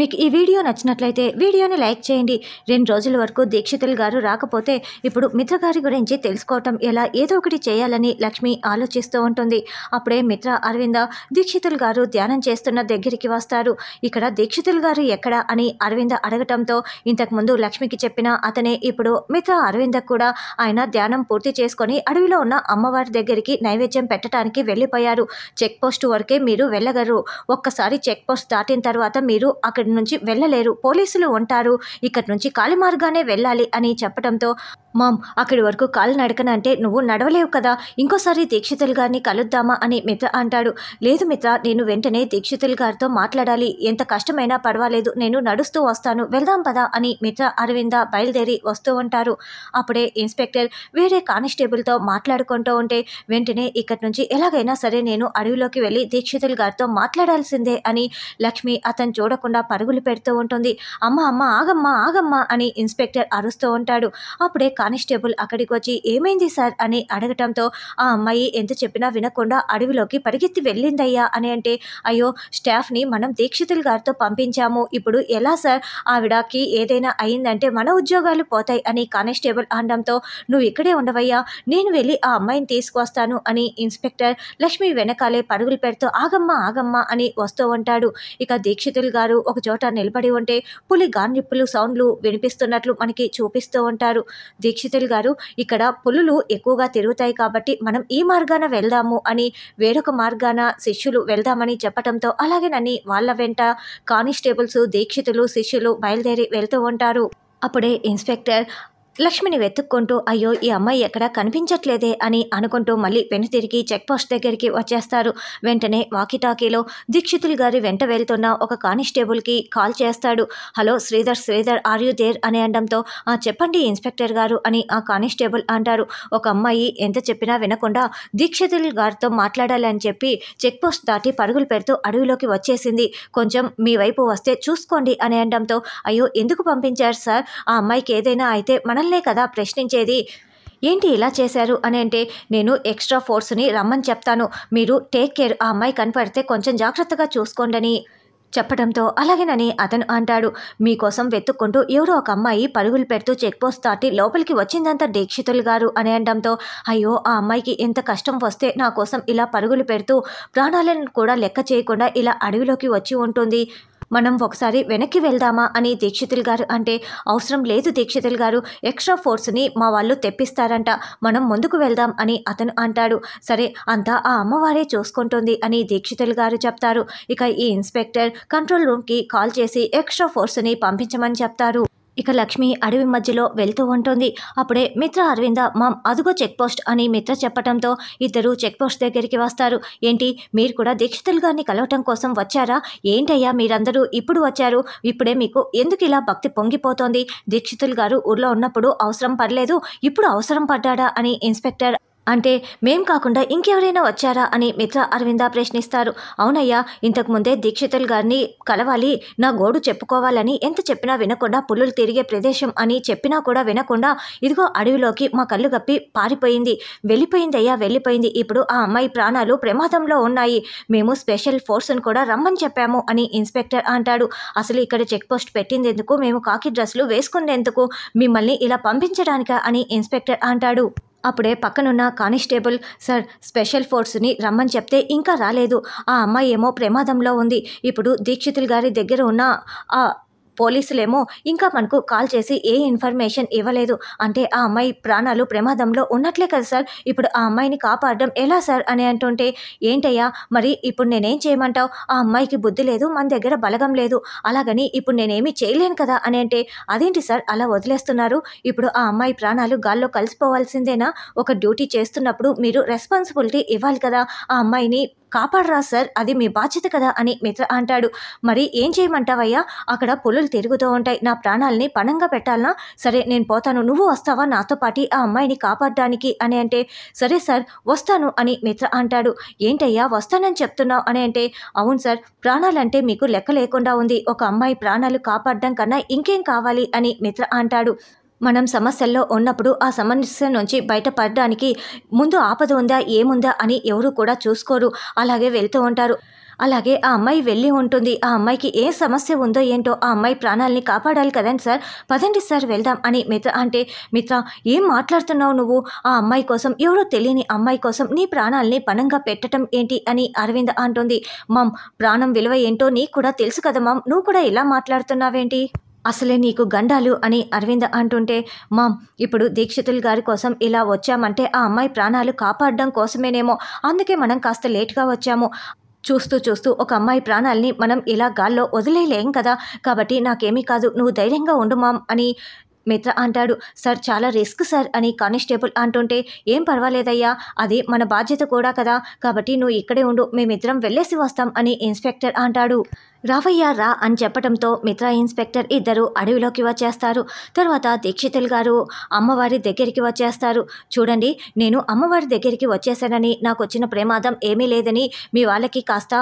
మీకు ఈ వీడియో నచ్చినట్లయితే వీడియోని లైక్ చేయండి రెండు రోజుల వరకు దీక్షితులు గారు రాకపోతే ఇప్పుడు మిత్ర గారి గురించి తెలుసుకోవటం ఎలా ఏదో ఒకటి చేయాలని లక్ష్మి ఆలోచిస్తూ ఉంటుంది అప్పుడే మిత్ర అరవింద దీక్షితులు గారు ధ్యానం చేస్తున్న దగ్గరికి వస్తారు ఇక్కడ దీక్షితులు గారు ఎక్కడ అని అరవింద అడగటంతో ఇంతకుముందు లక్ష్మికి చెప్పిన అతనే ఇప్పుడు మిత్ర అరవింద కూడా ఆయన ధ్యానం పూర్తి చేసుకొని అడవిలో ఉన్న అమ్మవారి దగ్గరికి నైవేద్యం పెట్టడానికి వెళ్ళిపోయారు చెక్ పోస్ట్ వరకే మీరు వెళ్ళగలరు ఒక్కసారి చెక్ పోస్ట్ దాటిన తర్వాత మీరు అక్కడ ఇక్కడి నుంచి వెళ్ళలేరు పోలీసులు ఉంటారు ఇక్కడి నుంచి కాలిమార్గానే వెళ్ళాలి అని చెప్పడంతో మామ్ అక్కడి వరకు కాలు నడకనంటే నువ్వు నడవలేవు కదా ఇంకోసారి దీక్షితులు గారిని కలుద్దామా అని మిత్ర అంటాడు లేదు మిత్ర నేను వెంటనే దీక్షితులు గారితో మాట్లాడాలి ఎంత కష్టమైనా పర్వాలేదు నేను నడుస్తూ వస్తాను వెళ్దాం పదా అని మిత్ర అరవింద బయలుదేరి వస్తూ ఉంటారు అప్పుడే ఇన్స్పెక్టర్ వేరే కానిస్టేబుల్తో మాట్లాడుకుంటూ ఉంటే వెంటనే ఇక్కడి నుంచి ఎలాగైనా సరే నేను అడవిలోకి వెళ్ళి దీక్షితులు గారితో మాట్లాడాల్సిందే అని లక్ష్మి అతను చూడకుండా పరుగులు పెడుతూ ఉంటుంది అమ్మ అమ్మ ఆగమ్మ ఆగమ్మ అని ఇన్స్పెక్టర్ అరుస్తూ ఉంటాడు అప్పుడే కానిస్టేబుల్ అక్కడికి వచ్చి ఏమైంది సార్ అని అడగటంతో ఆ అమ్మాయి ఎంత చెప్పినా వినకుండా అడవిలోకి పరిగెత్తి వెళ్ళిందయ్యా అని అంటే అయ్యో స్టాఫ్ని మనం దీక్షితులు గారితో పంపించాము ఇప్పుడు ఎలా సార్ ఆవిడకి ఏదైనా అయిందంటే మన ఉద్యోగాలు పోతాయి అని కానిస్టేబుల్ అనడంతో నువ్వు ఇక్కడే ఉండవయ్యా నేను వెళ్ళి ఆ అమ్మాయిని తీసుకొస్తాను అని ఇన్స్పెక్టర్ లక్ష్మి వెనకాలే పరుగులు పెడుతూ ఆగమ్మ ఆగమ్మ అని వస్తూ ఉంటాడు ఇక దీక్షితులు గారు ఒక చోట నిలబడి ఉంటే పులి గాన్నిప్పులు సౌండ్లు వినిపిస్తున్నట్లు మనకి చూపిస్తూ ఉంటారు దీక్ష దీక్షితులు గారు ఇక్కడ పులులు ఎక్కువగా తిరుగుతాయి కాబట్టి మనం ఈ మార్గాన వెళ్దాము అని వేరొక మార్గాన శిష్యులు వెళ్దామని చెప్పడంతో నని వాళ్ళ వెంట కానిస్టేబుల్స్ దీక్షితులు శిష్యులు బయలుదేరి వెళ్తూ ఉంటారు అప్పుడే ఇన్స్పెక్టర్ లక్ష్మిని వెతుక్కుంటూ అయ్యో ఈ అమ్మాయి ఎక్కడా కనిపించట్లేదే అని అనుకుంటూ మళ్ళీ వెను తిరిగి చెక్ పోస్ట్ దగ్గరికి వచ్చేస్తారు వెంటనే వాకిటాకీలో దీక్షితులు గారి వెంట వెళ్తున్న ఒక కానిస్టేబుల్కి కాల్ చేస్తాడు hello Sridhar Sridhar are you there అని అనడంతో చెప్పండి ఇన్స్పెక్టర్ గారు అని ఆ కానిస్టేబుల్ అంటారు ఒక అమ్మాయి ఎంత చెప్పినా వినకుండా దీక్షితులు గారితో మాట్లాడాలని చెప్పి చెక్ పోస్ట్ దాటి పరుగులు పెడుతూ అడవిలోకి వచ్చేసింది కొంచెం మీ వైపు వస్తే చూసుకోండి అని అనడంతో అయ్యో ఎందుకు పంపించారు సార్ ఆ అమ్మాయికి ఏదైనా అయితే మన మిమ్మల్నే కదా ప్రశ్నించేది ఏంటి ఇలా చేశారు అని అంటే నేను ఎక్స్ట్రా ఫోర్స్ని రమ్మని చెప్తాను మీరు టేక్ కేర్ ఆ అమ్మాయి కనపడితే కొంచెం జాగ్రత్తగా చూసుకోండని చెప్పడంతో అలాగేనని అతను అంటాడు మీకోసం వెతుక్కుంటూ ఎవరో ఒక అమ్మాయి పరుగులు పెడుతూ చెక్ పోస్ట్ దాటి లోపలికి వచ్చిందంతా దీక్షితులు గారు అని అనడంతో అయ్యో ఆ అమ్మాయికి ఎంత కష్టం వస్తే నా కోసం ఇలా పరుగులు పెడుతూ ప్రాణాలను కూడా లెక్క చేయకుండా ఇలా అడవిలోకి వచ్చి ఉంటుంది మనం ఒకసారి వెనక్కి వెళ్దామా అని దీక్షితులు గారు అంటే అవసరం లేదు దీక్షితులు గారు ఎక్స్ట్రా ఫోర్స్ని మా వాళ్ళు తెప్పిస్తారంట మనం ముందుకు వెళ్దాం అని అతను అంటాడు సరే అంతా ఆ అమ్మవారే చూసుకుంటుంది అని దీక్షితులు గారు చెప్తారు ఇక ఈ ఇన్స్పెక్టర్ కంట్రోల్ రూమ్కి కాల్ చేసి ఎక్స్ట్రా ఫోర్స్ని పంపించమని చెప్తారు ఇక లక్ష్మి అడవి మధ్యలో వెళ్తూ ఉంటుంది అప్పుడే మిత్ర అరవింద మామ్ అదుగో చెక్ పోస్ట్ అని మిత్ర చెప్పడంతో ఇద్దరు చెక్ పోస్ట్ దగ్గరికి వస్తారు ఏంటి మీరు కూడా దీక్షితులు గారిని కలవటం కోసం వచ్చారా ఏంటయ్యా మీరందరూ ఇప్పుడు వచ్చారు ఇప్పుడే మీకు ఎందుకు ఇలా భక్తి పొంగిపోతోంది దీక్షితులు గారు ఊర్లో ఉన్నప్పుడు అవసరం పడలేదు ఇప్పుడు అవసరం పడ్డాడా అని ఇన్స్పెక్టర్ అంటే మేం కాకుండా ఇంకెవరైనా వచ్చారా అని మిత్ర అరవింద ప్రశ్నిస్తారు అవునయ్యా ఇంతకుముందే దీక్షితుల్ గారిని కలవాలి నా గోడు చెప్పుకోవాలని ఎంత చెప్పినా వినకుండా పుల్లులు తిరిగే ప్రదేశం అని చెప్పినా కూడా వినకుండా ఇదిగో అడవిలోకి మా కళ్ళు గప్పి పారిపోయింది వెళ్ళిపోయిందయ్యా వెళ్ళిపోయింది ఇప్పుడు ఆ అమ్మాయి ప్రాణాలు ప్రమాదంలో ఉన్నాయి మేము స్పెషల్ ఫోర్స్ను కూడా రమ్మని చెప్పాము అని ఇన్స్పెక్టర్ అంటాడు అసలు ఇక్కడ చెక్ పోస్ట్ పెట్టిందెందుకు మేము కాకి డ్రెస్సులు వేసుకునేందుకు మిమ్మల్ని ఇలా పంపించడానికా అని ఇన్స్పెక్టర్ అంటాడు అప్పుడే పక్కనున్న కానిస్టేబుల్ సార్ స్పెషల్ ఫోర్స్ని రమ్మని చెప్తే ఇంకా రాలేదు ఆ అమ్మాయి ఏమో ప్రమాదంలో ఉంది ఇప్పుడు దీక్షితులు గారి దగ్గర ఉన్న ఆ పోలీసులేమో ఇంకా మనకు కాల్ చేసి ఏ ఇన్ఫర్మేషన్ ఇవ్వలేదు అంటే ఆ అమ్మాయి ప్రాణాలు ప్రమాదంలో ఉన్నట్లే కదా సార్ ఇప్పుడు ఆ అమ్మాయిని కాపాడడం ఎలా సార్ అని అంటుంటే ఏంటయ్యా మరి ఇప్పుడు నేనేం చేయమంటావు ఆ అమ్మాయికి బుద్ధి లేదు మన దగ్గర బలగం లేదు అలాగని ఇప్పుడు నేనేమి చేయలేను కదా అని అంటే అదేంటి సార్ అలా వదిలేస్తున్నారు ఇప్పుడు ఆ అమ్మాయి ప్రాణాలు గాల్లో కలిసిపోవాల్సిందేనా ఒక డ్యూటీ చేస్తున్నప్పుడు మీరు రెస్పాన్సిబిలిటీ ఇవ్వాలి కదా ఆ అమ్మాయిని కాపాడరా సార్ అది మీ బాధ్యత కదా అని మిత్ర అంటాడు మరి ఏం చేయమంటావయ్యా అక్కడ పొలులు తిరుగుతూ ఉంటాయి నా ప్రాణాలని పణంగా పెట్టాలనా సరే నేను పోతాను నువ్వు వస్తావా నాతో పాటి ఆ అమ్మాయిని కాపాడడానికి అని అంటే సరే సార్ వస్తాను అని మిత్ర అంటాడు ఏంటయ్యా వస్తానని చెప్తున్నావు అని అంటే అవును సార్ ప్రాణాలంటే మీకు లెక్క లేకుండా ఉంది ఒక అమ్మాయి ప్రాణాలు కాపాడడం కన్నా ఇంకేం కావాలి అని మిత్ర అంటాడు మనం సమస్యల్లో ఉన్నప్పుడు ఆ సమస్య నుంచి బయటపడడానికి ముందు ఆపద ఉందా ఏముందా అని ఎవరు కూడా చూసుకోరు అలాగే వెళ్తూ ఉంటారు అలాగే ఆ అమ్మాయి వెళ్ళి ఉంటుంది ఆ అమ్మాయికి ఏ సమస్య ఉందో ఏంటో ఆ అమ్మాయి ప్రాణాలని కాపాడాలి కదండి సార్ పదండి సార్ వెళ్దాం అని మిత్ర అంటే మిత్ర ఏం మాట్లాడుతున్నావు నువ్వు ఆ అమ్మాయి కోసం ఎవరో తెలియని అమ్మాయి కోసం నీ ప్రాణాలని పణంగా పెట్టడం ఏంటి అని అరవింద్ అంటుంది మమ్ ప్రాణం విలువ ఏంటో నీకు కూడా తెలుసు కదా మమ్ నువ్వు కూడా ఎలా మాట్లాడుతున్నావేంటి అసలే నీకు గండాలు అని అరవింద్ అంటుంటే మామ్ ఇప్పుడు దీక్షితులు గారి కోసం ఇలా వచ్చామంటే ఆ అమ్మాయి ప్రాణాలు కాపాడడం కోసమేనేమో అందుకే మనం కాస్త లేట్గా వచ్చాము చూస్తూ చూస్తూ ఒక అమ్మాయి ప్రాణాల్ని మనం ఇలా గాల్లో వదిలేయలేం కదా కాబట్టి నాకేమీ కాదు నువ్వు ధైర్యంగా ఉండు మామ్ అని మిత్ర అంటాడు సార్ చాలా రిస్క్ సార్ అని కానిస్టేబుల్ అంటుంటే ఏం పర్వాలేదయ్యా అది మన బాధ్యత కూడా కదా కాబట్టి నువ్వు ఇక్కడే ఉండు మేమిద్దరం వెళ్ళేసి వస్తాం అని ఇన్స్పెక్టర్ అంటాడు రావయ్య రా అని చెప్పడంతో మిత్ర ఇన్స్పెక్టర్ ఇద్దరు అడవిలోకి వచ్చేస్తారు తర్వాత దీక్షితులు గారు అమ్మవారి దగ్గరికి వచ్చేస్తారు చూడండి నేను అమ్మవారి దగ్గరికి వచ్చేసానని నాకు వచ్చిన ప్రమాదం ఏమీ లేదని మీ వాళ్ళకి కాస్త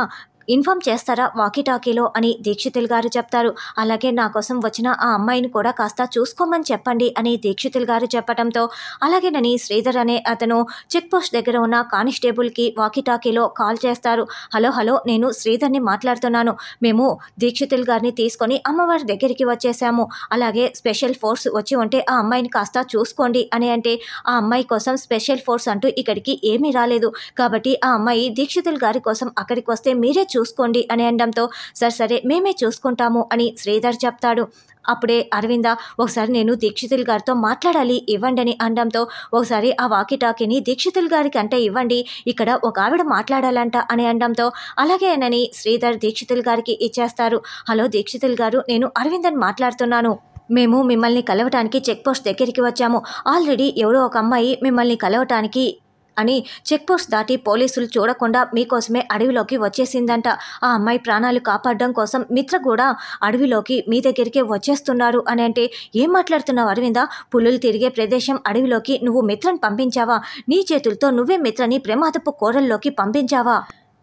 ఇన్ఫామ్ చేస్తారా వాకీ టాకీలో అని దీక్షితులు గారు చెప్తారు అలాగే నా కోసం వచ్చిన ఆ అమ్మాయిని కూడా కాస్త చూసుకోమని చెప్పండి అని దీక్షితులు గారు చెప్పడంతో అలాగే నని శ్రీధర్ అనే అతను చెక్ పోస్ట్ దగ్గర ఉన్న కానిస్టేబుల్కి టాకీలో కాల్ చేస్తారు హలో హలో నేను శ్రీధర్ని మాట్లాడుతున్నాను మేము దీక్షితులు గారిని తీసుకొని అమ్మవారి దగ్గరికి వచ్చేసాము అలాగే స్పెషల్ ఫోర్స్ వచ్చి ఉంటే ఆ అమ్మాయిని కాస్త చూసుకోండి అని అంటే ఆ అమ్మాయి కోసం స్పెషల్ ఫోర్స్ అంటూ ఇక్కడికి ఏమీ రాలేదు కాబట్టి ఆ అమ్మాయి దీక్షితులు గారి కోసం అక్కడికి వస్తే మీరే చూసుకోండి అని అనడంతో సార్ సరే మేమే చూసుకుంటాము అని శ్రీధర్ చెప్తాడు అప్పుడే అరవింద ఒకసారి నేను దీక్షితుల్ గారితో మాట్లాడాలి ఇవ్వండి అని అనడంతో ఒకసారి ఆ టాకీని దీక్షితుల్ గారికి అంటే ఇవ్వండి ఇక్కడ ఒక ఆవిడ మాట్లాడాలంట అని అనడంతో అలాగేనని శ్రీధర్ దీక్షితుల్ గారికి ఇచ్చేస్తారు హలో దీక్షితుల్ గారు నేను అరవిందని మాట్లాడుతున్నాను మేము మిమ్మల్ని కలవటానికి చెక్ పోస్ట్ దగ్గరికి వచ్చాము ఆల్రెడీ ఎవరో ఒక అమ్మాయి మిమ్మల్ని కలవటానికి అని చెక్పోస్ట్ దాటి పోలీసులు చూడకుండా మీకోసమే అడవిలోకి వచ్చేసిందంట ఆ అమ్మాయి ప్రాణాలు కాపాడడం కోసం మిత్ర కూడా అడవిలోకి మీ దగ్గరికే వచ్చేస్తున్నారు అని అంటే ఏం మాట్లాడుతున్నావు అరవింద పులులు తిరిగే ప్రదేశం అడవిలోకి నువ్వు మిత్రను పంపించావా నీ చేతులతో నువ్వే మిత్రని ప్రమాదపు కోరల్లోకి పంపించావా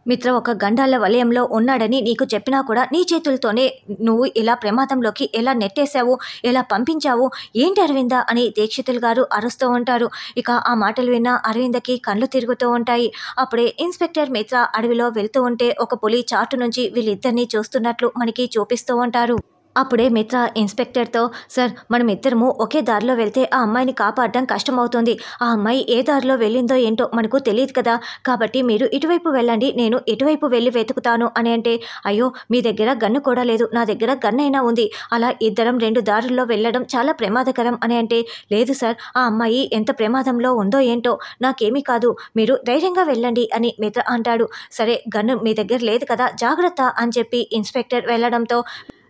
మిత్ర ఒక గండాల వలయంలో ఉన్నాడని నీకు చెప్పినా కూడా నీ చేతులతోనే నువ్వు ఇలా ప్రమాదంలోకి ఎలా నెట్టేశావు ఎలా పంపించావు ఏంటి అరవింద అని దీక్షితులు గారు అరుస్తూ ఉంటారు ఇక ఆ మాటలు విన్న అరవిందకి కళ్ళు తిరుగుతూ ఉంటాయి అప్పుడే ఇన్స్పెక్టర్ మిత్ర అడవిలో వెళ్తూ ఉంటే ఒక పులి చాటు నుంచి వీళ్ళిద్దరినీ చూస్తున్నట్లు మనకి చూపిస్తూ ఉంటారు అప్పుడే మిత్ర ఇన్స్పెక్టర్తో సార్ మనం ఇద్దరము ఒకే దారిలో వెళ్తే ఆ అమ్మాయిని కాపాడడం కష్టమవుతుంది ఆ అమ్మాయి ఏ దారిలో వెళ్ళిందో ఏంటో మనకు తెలియదు కదా కాబట్టి మీరు ఇటువైపు వెళ్ళండి నేను ఇటువైపు వెళ్ళి వెతుకుతాను అని అంటే అయ్యో మీ దగ్గర గన్ను కూడా లేదు నా దగ్గర గన్ అయినా ఉంది అలా ఇద్దరం రెండు దారుల్లో వెళ్ళడం చాలా ప్రమాదకరం అని అంటే లేదు సార్ ఆ అమ్మాయి ఎంత ప్రమాదంలో ఉందో ఏంటో నాకేమీ కాదు మీరు ధైర్యంగా వెళ్ళండి అని మిత్ర అంటాడు సరే గన్ను మీ దగ్గర లేదు కదా జాగ్రత్త అని చెప్పి ఇన్స్పెక్టర్ వెళ్ళడంతో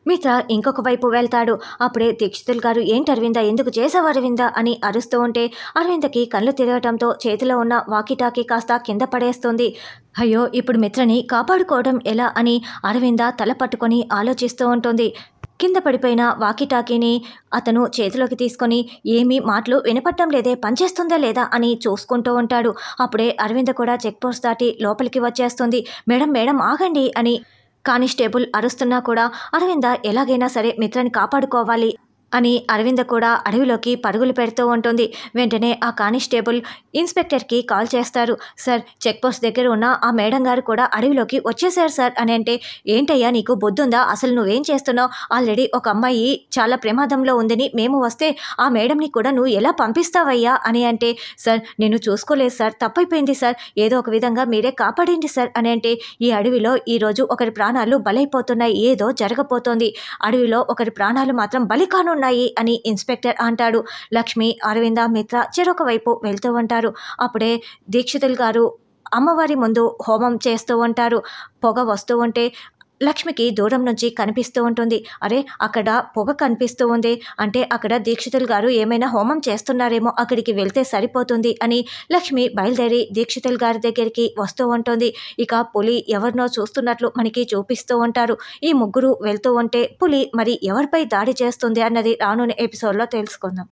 మిత్ర ఇంకొక వైపు వెళ్తాడు అప్పుడే దీక్షితుల్ గారు ఏంటి అరవింద ఎందుకు చేసావు అరవింద అని అరుస్తూ ఉంటే అరవిందకి కళ్ళు తిరగటంతో చేతిలో ఉన్న వాకిటాకి కాస్త కింద పడేస్తుంది అయ్యో ఇప్పుడు మిత్రని కాపాడుకోవడం ఎలా అని అరవింద తల పట్టుకొని ఆలోచిస్తూ ఉంటుంది కింద పడిపోయిన వాకిటాకీని అతను చేతిలోకి తీసుకొని ఏమీ మాటలు వినపట్టం లేదే పనిచేస్తుందా లేదా అని చూసుకుంటూ ఉంటాడు అప్పుడే అరవింద కూడా చెక్ పోస్ట్ దాటి లోపలికి వచ్చేస్తుంది మేడం మేడం ఆగండి అని కానిస్టేబుల్ అరుస్తున్నా కూడా అరవింద ఎలాగైనా సరే మిత్రని కాపాడుకోవాలి అని అరవింద కూడా అడవిలోకి పరుగులు పెడుతూ ఉంటుంది వెంటనే ఆ కానిస్టేబుల్ ఇన్స్పెక్టర్కి కాల్ చేస్తారు సార్ చెక్ పోస్ట్ దగ్గర ఉన్న ఆ మేడం గారు కూడా అడవిలోకి వచ్చేసారు సార్ అని అంటే ఏంటయ్యా నీకు బొద్దుందా అసలు నువ్వేం చేస్తున్నావు ఆల్రెడీ ఒక అమ్మాయి చాలా ప్రమాదంలో ఉందని మేము వస్తే ఆ మేడంని కూడా నువ్వు ఎలా పంపిస్తావయ్యా అని అంటే సార్ నేను చూసుకోలేదు సార్ తప్పైపోయింది సార్ ఏదో ఒక విధంగా మీరే కాపాడండి సార్ అని అంటే ఈ అడవిలో ఈరోజు ఒకరి ప్రాణాలు బలైపోతున్నాయి ఏదో జరగబోతోంది అడవిలో ఒకరి ప్రాణాలు మాత్రం బలికాను ఉన్నాయి అని ఇన్స్పెక్టర్ అంటాడు లక్ష్మి అరవింద మిత్ర చెరొక వైపు వెళ్తూ ఉంటారు అప్పుడే దీక్షితులు గారు అమ్మవారి ముందు హోమం చేస్తూ ఉంటారు పొగ వస్తూ ఉంటే లక్ష్మికి దూరం నుంచి కనిపిస్తూ ఉంటుంది అరే అక్కడ పొగ కనిపిస్తూ ఉంది అంటే అక్కడ దీక్షితులు గారు ఏమైనా హోమం చేస్తున్నారేమో అక్కడికి వెళ్తే సరిపోతుంది అని లక్ష్మి బయలుదేరి దీక్షితులు గారి దగ్గరికి వస్తూ ఉంటుంది ఇక పులి ఎవరినో చూస్తున్నట్లు మనకి చూపిస్తూ ఉంటారు ఈ ముగ్గురు వెళ్తూ ఉంటే పులి మరి ఎవరిపై దాడి చేస్తుంది అన్నది రానున్న ఎపిసోడ్లో తెలుసుకుందాం